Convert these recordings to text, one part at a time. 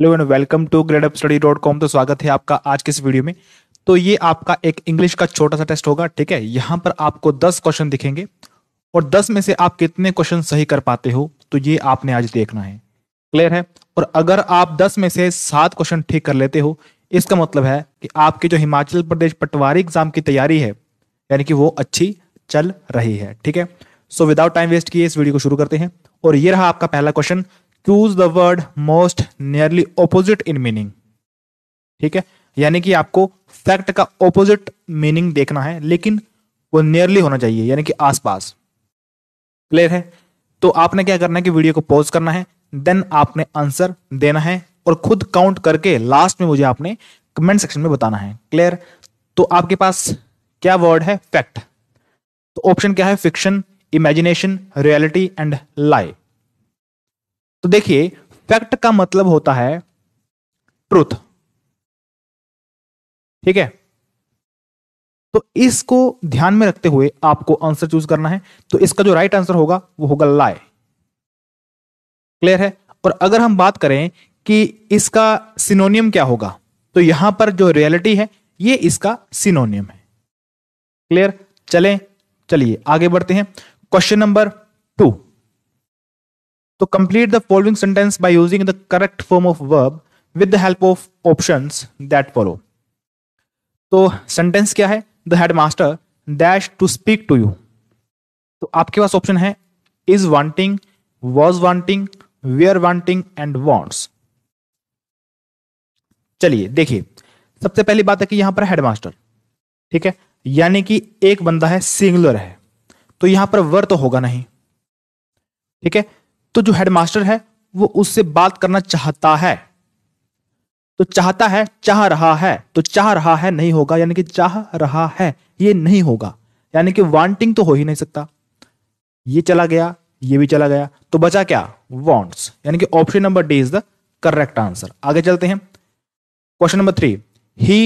Hello and welcome to कॉम तो स्वागत है आपका आज के इस वीडियो में तो ये आपका एक इंग्लिश का छोटा सा टेस्ट होगा ठीक है यहाँ पर आपको 10 क्वेश्चन दिखेंगे और 10 में से आप कितने क्वेश्चन सही कर पाते हो तो ये आपने आज देखना है क्लियर है और अगर आप 10 में से सात क्वेश्चन ठीक कर लेते हो इसका मतलब है कि आपकी जो हिमाचल प्रदेश पटवारी एग्जाम की तैयारी है यानी कि वो अच्छी चल रही है ठीक है सो विदाउट टाइम वेस्ट किए इस वीडियो को शुरू करते हैं और ये रहा आपका पहला question choose the word most nearly opposite in meaning ठीक है यानी कि आपको फैक्ट का ऑपोजिट मीनिंग देखना है लेकिन वो नियरली होना चाहिए यानी कि आसपास क्लियर है तो आपने क्या करना है कि वीडियो को पॉज करना है देन आपने आंसर देना है और खुद काउंट करके लास्ट में मुझे आपने कमेंट सेक्शन में बताना है क्लियर तो आपके पास क्या वर्ड है फैक्ट तो ऑप्शन क्या है fiction imagination reality and lie तो देखिए फैक्ट का मतलब होता है ट्रुथ ठीक है तो इसको ध्यान में रखते हुए आपको आंसर चूज करना है तो इसका जो राइट आंसर होगा वो होगा लाए क्लियर है और अगर हम बात करें कि इसका सिनोनियम क्या होगा तो यहां पर जो रियलिटी है ये इसका सिनोनियम है क्लियर चलें चलिए आगे बढ़ते हैं क्वेश्चन नंबर टू तो complete the following sentence by using the correct form of verb with the help of options that follow तो सेंटेंस क्या है the head master dash to speak to you तो आपके पास ऑप्शन है is wanting was wanting were wanting and wants चलिए देखिए सबसे पहली बात है कि यहां पर हेडमास्टर ठीक है यानी कि एक बंदा है सिंगुलर है तो यहां पर वर तो होगा नहीं ठीक है तो जो हेडमास्टर है वो उससे बात करना चाहता है तो चाहता है चाह रहा है तो चाह रहा है नहीं होगा यानी कि चाह रहा है ये नहीं होगा यानी कि वांटिंग तो हो ही नहीं सकता ये चला गया ये भी चला गया तो बचा क्या वॉन्ट्स यानी कि option number D is the correct answer आगे चलते हैं question number three he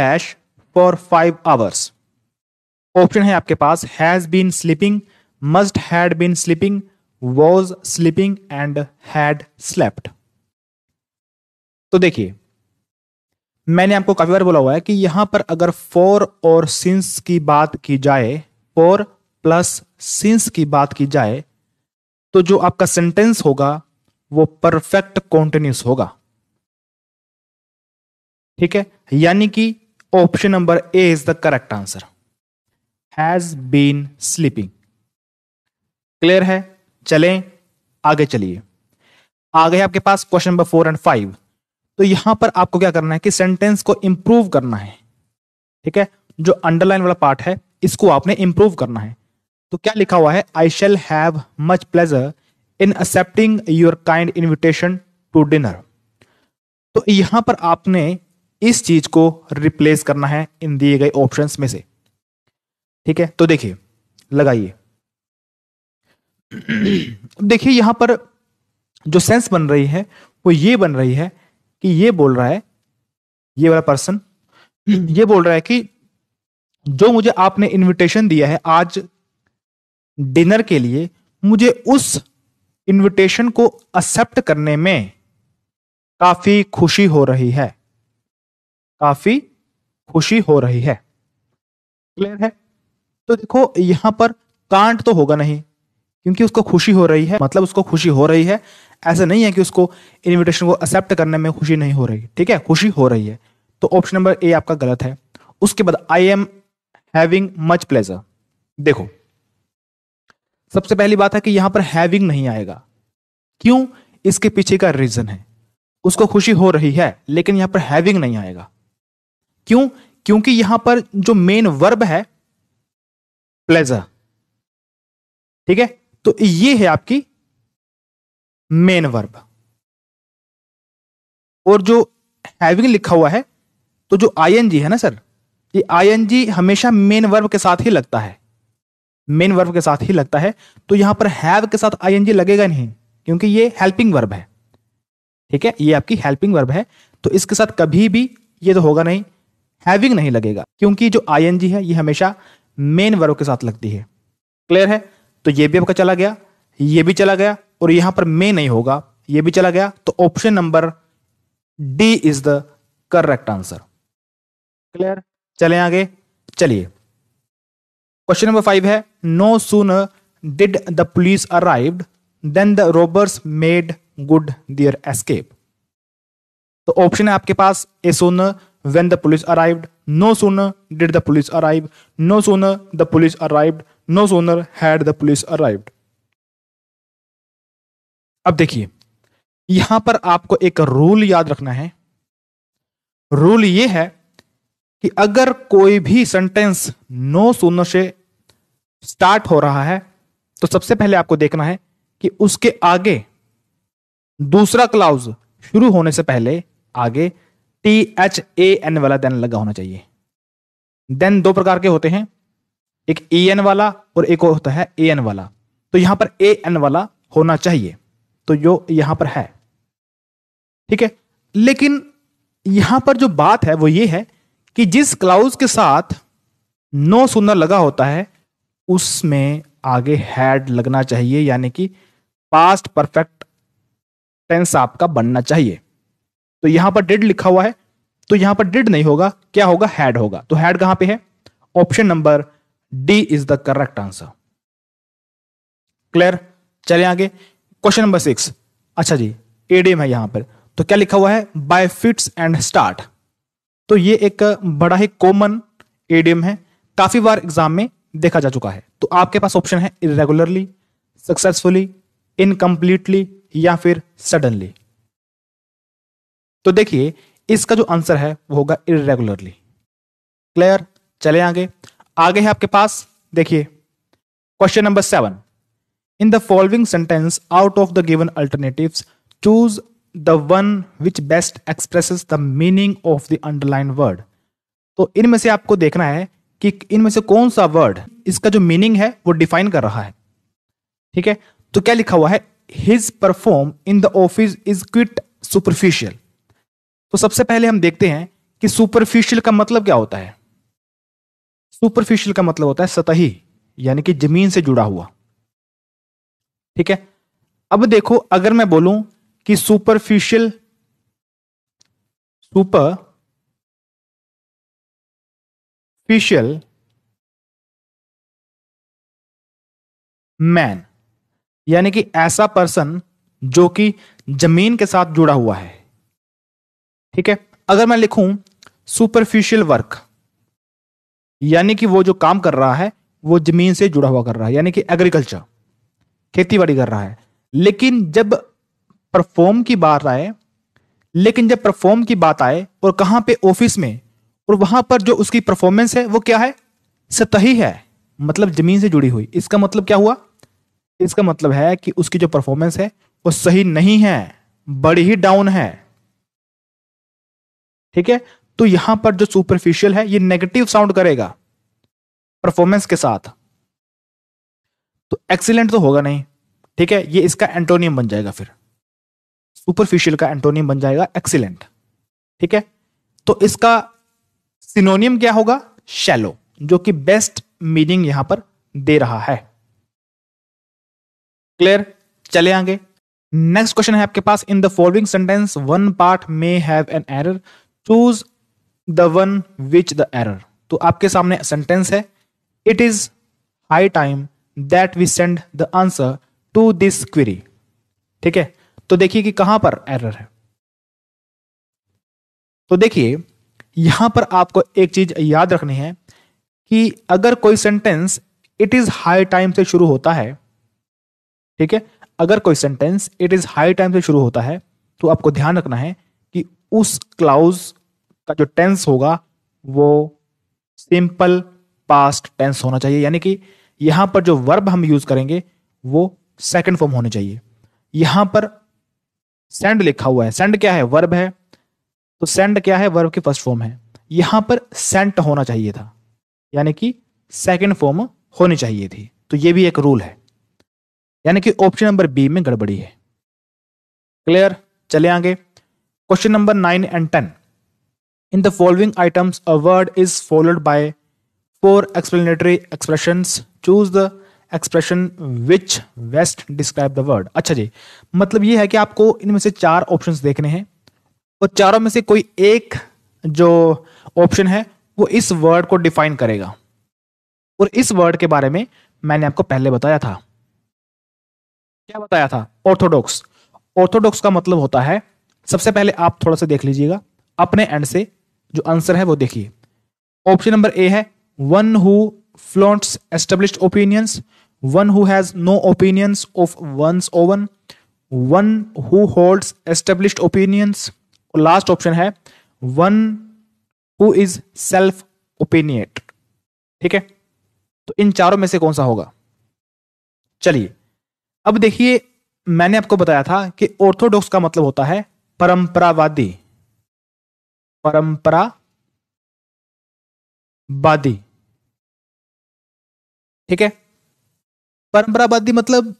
dash for five hours option है आपके पास has been sleeping must had been sleeping was sleeping and had slept तो देखिए मैंने आपको काफी बार बोला हुआ है कि यहां पर अगर फॉर और सिंस की बात की जाए फॉर प्लस सिंस की बात की जाए तो जो आपका सेंटेंस होगा वो परफेक्ट कॉन्टिन्यूस होगा ठीक है यानी कि option number A is the correct answer has been sleeping clear है चलें आगे चलिए आगे आपके पास question number four and five तो यहां पर आपको क्या करना है कि सेंटेंस को इंप्रूव करना है ठीक है जो अंडरलाइन वाला पार्ट है इसको आपने इंप्रूव करना है तो क्या लिखा हुआ है I shall have much pleasure in accepting your kind invitation to dinner तो यहां पर आपने इस चीज को रिप्लेस करना है इन दिए गए ऑप्शंस में से ठीक है तो देखिए लगाइए देखिए यहां पर जो सेंस बन रही है वो ये बन रही है कि ये बोल रहा है ये वाला पर्सन ये बोल रहा है कि जो मुझे आपने इनविटेशन दिया है आज डिनर के लिए मुझे उस इनविटेशन को एक्सेप्ट करने में काफी खुशी हो रही है काफी खुशी हो रही है क्लियर है तो देखो यहां पर कांट तो होगा नहीं क्योंकि उसको खुशी हो रही है मतलब उसको खुशी हो रही है ऐसा नहीं है कि उसको इन्विटेशन को एक्सेप्ट करने में खुशी नहीं हो रही ठीक है खुशी हो रही है तो ऑप्शन नंबर ए आपका गलत है उसके बाद I am having much pleasure देखो सबसे पहली बात है कि यहां पर हैविंग नहीं आएगा क्यों इसके पीछे का रीजन है उसको खुशी हो रही है लेकिन यहां पर हैविंग नहीं आएगा क्यों क्योंकि यहां पर जो मेन वर्ब है प्लेजर ठीक है तो ये है आपकी मेन वर्ब और जो हैविंग लिखा हुआ है तो जो आईएनजी है ना सर ये आईएनजी हमेशा मेन वर्ब के साथ ही लगता है मेन वर्ब के साथ ही लगता है तो यहां पर हैव के साथ आईएनजी लगेगा नहीं क्योंकि ये हेल्पिंग वर्ब है ठीक है ये आपकी हेल्पिंग वर्ब है तो इसके साथ कभी भी ये तो होगा नहीं हैविंग नहीं लगेगा क्योंकि जो आईएनजी है ये हमेशा मेन वर्ब के साथ लगती है क्लियर है तो ये भी आपका चला गया ये भी चला गया और यहां पर मे नहीं होगा ये भी चला गया तो option number D is the correct answer clear चले आगे चलिए क्वेश्चन नंबर फाइव है no soon did the police arrived then the robbers made good their escape तो ऑप्शन है आपके पास ए सुन when the police arrived no sooner did the police arrive no sooner the police arrived no sooner had the police arrived अब देखिए यहां पर आपको एक rule याद रखना है रूल ये है कि अगर कोई भी सेंटेंस नो सुनो से स्टार्ट हो रहा है तो सबसे पहले आपको देखना है कि उसके आगे दूसरा क्लाउज शुरू होने से पहले आगे टी एच ए एन वाला देन लगा होना चाहिए देन दो प्रकार के होते हैं एक ई e एन वाला और एक और होता है ए एन वाला तो यहां पर ए एन वाला होना चाहिए तो जो यहां पर है ठीक है लेकिन यहां पर जो बात है वो ये है कि जिस क्लाउज के साथ नो सुनर लगा होता है उसमें आगे हैड लगना चाहिए यानी कि पास्ट परफेक्ट टेंस आपका बनना चाहिए तो यहां पर डिड लिखा हुआ है तो यहां पर डिड नहीं होगा क्या होगा हैड होगा तो हैड कहां पे है option number D is the correct answer clear चले आगे क्वेश्चन नंबर सिक्स अच्छा जी एडीएम है यहां पर तो क्या लिखा हुआ है बाय फिट्स एंड स्टार्ट तो ये एक बड़ा ही कॉमन एडीएम है काफी बार एग्जाम में देखा जा चुका है तो आपके पास ऑप्शन है इरेगुलरली सक्सेसफुली इनकम्प्लीटली या फिर सडनली तो देखिए इसका जो आंसर है वो होगा इरेगुलरली क्लियर चले आगे आगे है आपके पास देखिए question number seven in the following sentence out of the given alternative choose the one which best express the meaning of the underline word तो इनमें से आपको देखना है कि इनमें से कौन सा वर्ड इसका जो मीनिंग है वो डिफाइन कर रहा है ठीक है तो क्या लिखा हुआ है his perform in the office is quite superficial तो सबसे पहले हम देखते हैं कि सुपरफिशियल का मतलब क्या होता है सुपरफिशियल का मतलब होता है सतही यानी कि जमीन से जुड़ा हुआ ठीक है अब देखो अगर मैं बोलूं कि सुपरफिशियल सुपर फिशियल मैन यानी कि ऐसा पर्सन जो कि जमीन के साथ जुड़ा हुआ है ठीक है अगर मैं लिखूं सुपरफिशियल वर्क यानी कि वो जो काम कर रहा है वो जमीन से जुड़ा हुआ कर रहा है यानी कि एग्रीकल्चर खेती बाड़ी कर रहा है लेकिन जब परफॉर्म की बात आए लेकिन जब परफॉर्म की बात आए और कहां पे ऑफिस में और वहां पर जो उसकी परफॉर्मेंस है वो क्या है सतही है मतलब जमीन से जुड़ी हुई इसका मतलब क्या हुआ इसका मतलब है कि उसकी जो परफॉर्मेंस है वो सही नहीं है बड़ी ही डाउन है ठीक है तो यहां पर जो सुपरफिशियल है ये नेगेटिव साउंड करेगा परफॉर्मेंस के साथ तो एक्सीलेंट तो होगा नहीं ठीक है ये इसका एंटोनियम बन जाएगा फिर सुपरफिशियल का एंटोनियम बन जाएगा एक्सीलेंट ठीक है तो इसका सिनोनियम क्या होगा शैलो जो कि बेस्ट मीनिंग यहां पर दे रहा है क्लियर चले आगे नेक्स्ट क्वेश्चन है आपके पास in the following sentence one part may have an error choose the one which the error तो आपके सामने सेंटेंस है it is high time that we send the answer to this query ठीक है तो देखिए कि कहां पर एरर है तो देखिए यहां पर आपको एक चीज याद रखनी है कि अगर कोई sentence it is high time से शुरू होता है ठीक है अगर कोई sentence it is high time से शुरू होता है तो आपको ध्यान रखना है कि उस क्लाउज का जो टेंस होगा वो सिंपल पास्ट टेंस होना चाहिए यानी कि यहां पर जो वर्ब हम यूज करेंगे वो सेकंड फॉर्म होने चाहिए यहां पर सेंड लिखा हुआ है सेंड क्या है वर्ब है तो सेंड क्या है वर्ब की फर्स्ट फॉर्म है यहां पर सेंट होना चाहिए था यानी कि सेकंड फॉर्म होनी चाहिए थी तो ये भी एक रूल है यानी कि ऑप्शन नंबर बी में गड़बड़ी है क्लियर चले आगे question number nine and ten In the following items, a word is followed by four explanatory expressions. Choose the expression which best describe the word अच्छा जी मतलब ये है कि आपको इनमें से चार ऑप्शन देखने हैं और चारों में से कोई एक जो ऑप्शन है वो इस वर्ड को डिफाइन करेगा और इस वर्ड के बारे में मैंने आपको पहले बताया था क्या बताया था ऑर्थोडॉक्स ऑर्थोडॉक्स का मतलब होता है सबसे पहले आप थोड़ा सा देख लीजिएगा अपने एंड से जो आंसर है वो देखिए ऑप्शन नंबर ए है one who flaunts established opinions one who has no opinions of one's own one who holds established opinions और लास्ट ऑप्शन है one who is self opinionated ठीक है तो इन चारों में से कौन सा होगा चलिए अब देखिए मैंने आपको बताया था कि ऑर्थोडॉक्स का मतलब होता है परंपरावादी परंपरावादी ठीक है परंपरावादी मतलब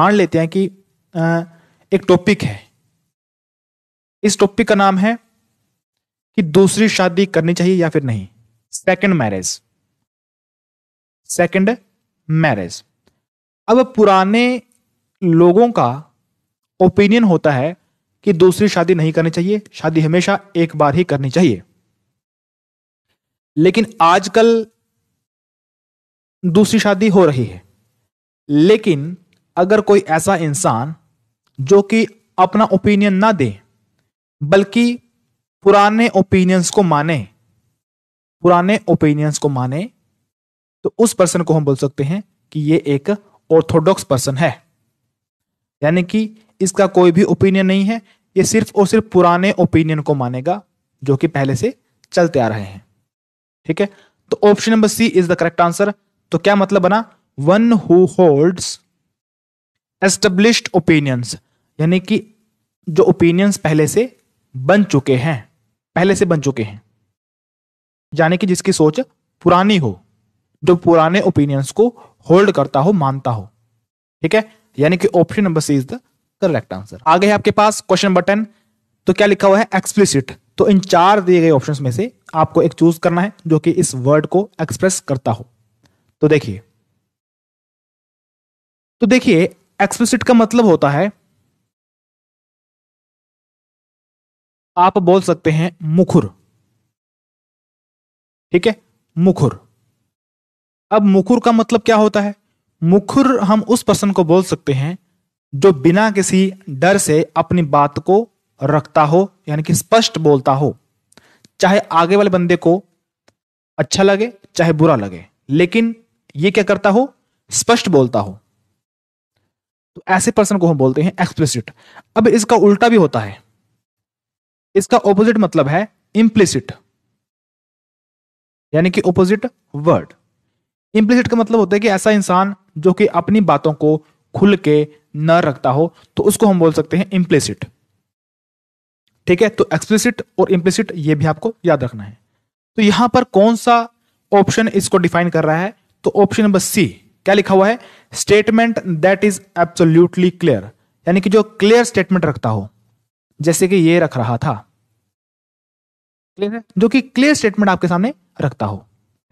मान लेते हैं कि एक टॉपिक है इस टॉपिक का नाम है कि दूसरी शादी करनी चाहिए या फिर नहीं सेकंड मैरिज सेकंड मैरिज अब पुराने लोगों का ओपिनियन होता है कि दूसरी शादी नहीं करनी चाहिए शादी हमेशा एक बार ही करनी चाहिए लेकिन आजकल दूसरी शादी हो रही है लेकिन अगर कोई ऐसा इंसान जो कि अपना ओपिनियन ना दे बल्कि पुराने ओपिनियंस को माने पुराने ओपिनियंस को माने तो उस पर्सन को हम बोल सकते हैं कि ये एक ऑर्थोडॉक्स पर्सन है यानी कि इसका कोई भी ओपिनियन नहीं है ये सिर्फ और सिर्फ पुराने ओपिनियन को मानेगा जो कि पहले से चलते आ रहे हैं ठीक है तो option number C is the correct answer तो क्या मतलब बना one who holds established opinions यानी कि जो ओपिनियंस पहले से बन चुके हैं पहले से बन चुके हैं यानी कि जिसकी सोच पुरानी हो जो पुराने ओपिनियंस को होल्ड करता हो मानता हो ठीक है यानी कि option number C is the correct answer आगे है आपके पास क्वेश्चन बटन तो क्या लिखा हुआ है एक्सप्लिसिट तो इन चार दिए गए ऑप्शन में से आपको एक चूज करना है जो कि इस वर्ड को एक्सप्रेस करता हो तो देखिए तो देखिए एक्सप्लिसिट का मतलब होता है आप बोल सकते हैं मुखुर ठीक है मुखुर अब मुखुर का मतलब क्या होता है मुखुर हम उस पर्सन को बोल सकते हैं जो बिना किसी डर से अपनी बात को रखता हो यानी कि स्पष्ट बोलता हो चाहे आगे वाले बंदे को अच्छा लगे चाहे बुरा लगे लेकिन ये क्या करता हो स्पष्ट बोलता हो तो ऐसे पर्सन को हम बोलते हैं एक्सप्लिसिट अब इसका उल्टा भी होता है इसका ऑपोजिट मतलब है इम्प्लिसिट यानी कि ऑपोजिट वर्ड इम्प्लिसिट का मतलब होता है कि ऐसा इंसान जो कि अपनी बातों को खुल के न रखता हो तो उसको हम बोल सकते हैं इम्प्लिसिट ठीक है तो एक्सप्लिसिट और इम्प्लिसिट ये भी आपको याद रखना है तो यहां पर कौन सा ऑप्शन इसको डिफाइन कर रहा है तो ऑप्शन नंबर सी क्या लिखा हुआ है statement that is absolutely clear यानी कि जो क्लियर स्टेटमेंट रखता हो जैसे कि ये रख रहा था क्लियर है जो कि क्लियर स्टेटमेंट आपके सामने रखता हो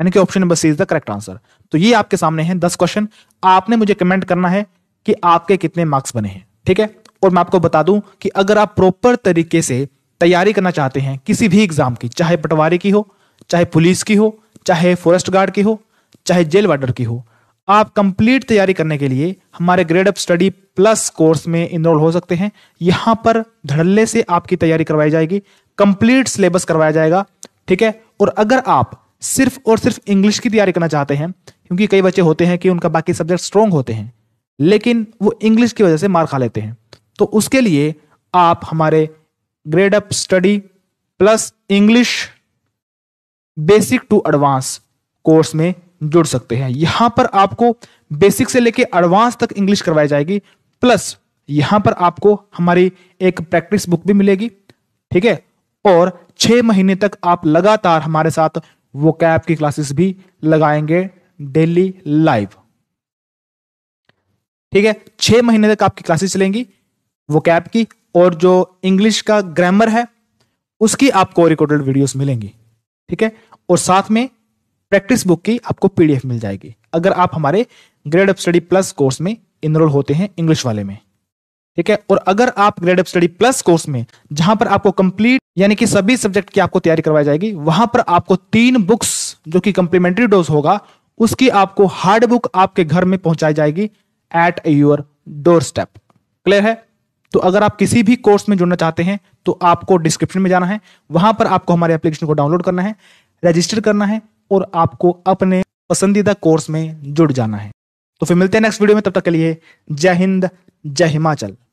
यानी कि option number C is the correct answer तो ये आपके सामने है दस क्वेश्चन आपने मुझे कमेंट करना है कि आपके कितने मार्क्स बने हैं ठीक है और मैं आपको बता दूं कि अगर आप प्रॉपर तरीके से तैयारी करना चाहते हैं किसी भी एग्जाम की चाहे पटवारी की हो चाहे पुलिस की हो चाहे फॉरेस्ट गार्ड की हो चाहे जेल वार्डर की हो आप कंप्लीट तैयारी करने के लिए हमारे grade up study plus course में इनरोल हो सकते हैं यहाँ पर धड़ल्ले से आपकी तैयारी करवाई जाएगी कंप्लीट सिलेबस करवाया जाएगा ठीक है और अगर आप सिर्फ और सिर्फ इंग्लिश की तैयारी करना चाहते हैं क्योंकि कई बच्चे होते हैं कि उनका बाकी सब्जेक्ट स्ट्रॉन्ग होते हैं लेकिन वो इंग्लिश की वजह से मार खा लेते हैं तो उसके लिए आप हमारे grade up study plus English basic to advance course में जुड़ सकते हैं यहां पर आपको बेसिक से लेके एडवांस तक इंग्लिश करवाई जाएगी प्लस यहां पर आपको हमारी एक प्रैक्टिस बुक भी मिलेगी ठीक है और छह महीने तक आप लगातार हमारे साथ वो कैब की क्लासेस भी लगाएंगे डेली लाइव ठीक है छह महीने तक आपकी क्लासेस चलेंगी वो कैप की और जो इंग्लिश का ग्रामर है उसकी आपको रिकॉर्डेड वीडियोस मिलेंगी ठीक है और साथ में प्रैक्टिस बुक की आपको पीडीएफ मिल जाएगी अगर आप हमारे grade up study plus course में इनरोल होते हैं इंग्लिश वाले में ठीक है और अगर आप grade up study plus course में जहां पर आपको कंप्लीट यानी कि सभी सब्जेक्ट की आपको तैयारी करवाई जाएगी वहां पर आपको तीन बुक्स जो कि कंप्लीमेंट्री डोज होगा उसकी आपको हार्ड बुक आपके घर में पहुंचाई जाएगी at your doorstep clear है तो अगर आप किसी भी कोर्स में जुड़ना चाहते हैं तो आपको डिस्क्रिप्शन में जाना है वहां पर आपको हमारे एप्लीकेशन को डाउनलोड करना है रजिस्टर करना है और आपको अपने पसंदीदा कोर्स में जुड़ जाना है तो फिर मिलते हैं नेक्स्ट वीडियो में तब तक के लिए जय हिंद जय हिमाचल